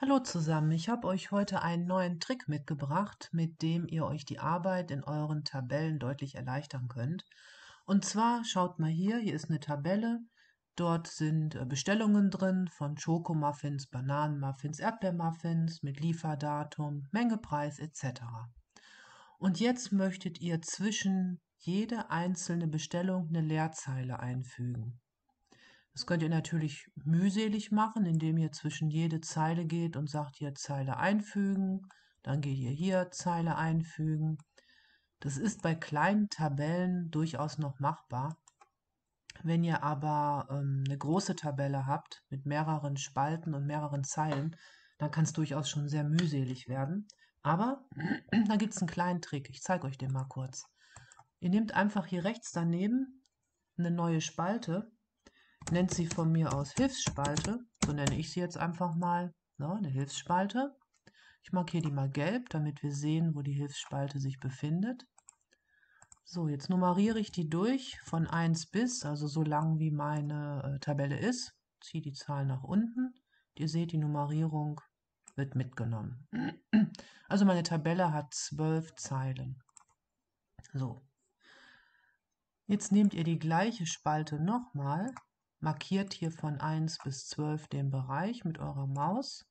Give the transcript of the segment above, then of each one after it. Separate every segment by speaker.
Speaker 1: Hallo zusammen, ich habe euch heute einen neuen Trick mitgebracht, mit dem ihr euch die Arbeit in euren Tabellen deutlich erleichtern könnt. Und zwar schaut mal hier, hier ist eine Tabelle, dort sind äh, Bestellungen drin von Schokomuffins, Bananenmuffins, Erdbeermuffins mit Lieferdatum, Mengepreis etc. Und jetzt möchtet ihr zwischen jede einzelne Bestellung eine Leerzeile einfügen. Das könnt ihr natürlich mühselig machen, indem ihr zwischen jede Zeile geht und sagt hier Zeile einfügen, dann geht ihr hier Zeile einfügen. Das ist bei kleinen Tabellen durchaus noch machbar. Wenn ihr aber ähm, eine große Tabelle habt mit mehreren Spalten und mehreren Zeilen, dann kann es durchaus schon sehr mühselig werden. Aber da gibt es einen kleinen Trick. Ich zeige euch den mal kurz. Ihr nehmt einfach hier rechts daneben eine neue Spalte nennt sie von mir aus Hilfsspalte, so nenne ich sie jetzt einfach mal, so, ne, eine Hilfsspalte. Ich markiere die mal gelb, damit wir sehen, wo die Hilfsspalte sich befindet. So, jetzt nummeriere ich die durch von 1 bis, also so lang wie meine äh, Tabelle ist. Ziehe die Zahl nach unten. Ihr seht, die Nummerierung wird mitgenommen. Also meine Tabelle hat zwölf Zeilen. So. Jetzt nehmt ihr die gleiche Spalte nochmal Markiert hier von 1 bis 12 den Bereich mit eurer Maus,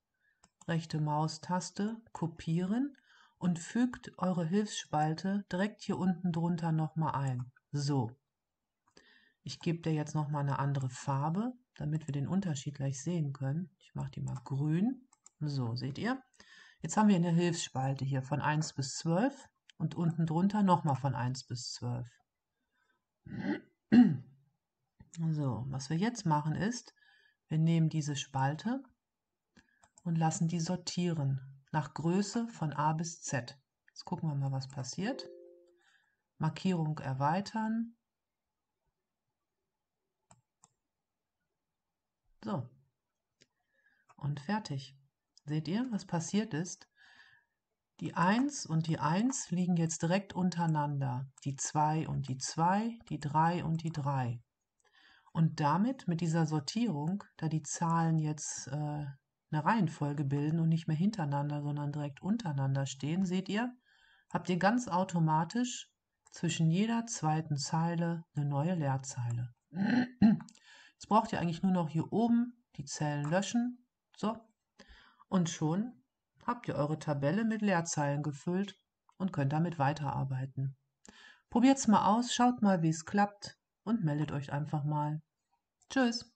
Speaker 1: rechte Maustaste, kopieren und fügt eure Hilfsspalte direkt hier unten drunter nochmal ein. So. Ich gebe dir jetzt nochmal eine andere Farbe, damit wir den Unterschied gleich sehen können. Ich mache die mal grün. So, seht ihr? Jetzt haben wir eine Hilfsspalte hier von 1 bis 12 und unten drunter nochmal von 1 bis 12. So, was wir jetzt machen ist, wir nehmen diese Spalte und lassen die sortieren nach Größe von A bis Z. Jetzt gucken wir mal, was passiert. Markierung erweitern. So. Und fertig. Seht ihr, was passiert ist? Die 1 und die 1 liegen jetzt direkt untereinander. Die 2 und die 2, die 3 und die 3. Und damit, mit dieser Sortierung, da die Zahlen jetzt äh, eine Reihenfolge bilden und nicht mehr hintereinander, sondern direkt untereinander stehen, seht ihr, habt ihr ganz automatisch zwischen jeder zweiten Zeile eine neue Leerzeile. Jetzt braucht ihr eigentlich nur noch hier oben die Zellen löschen. So. Und schon habt ihr eure Tabelle mit Leerzeilen gefüllt und könnt damit weiterarbeiten. Probiert's mal aus, schaut mal, wie es klappt und meldet euch einfach mal. Tschüss!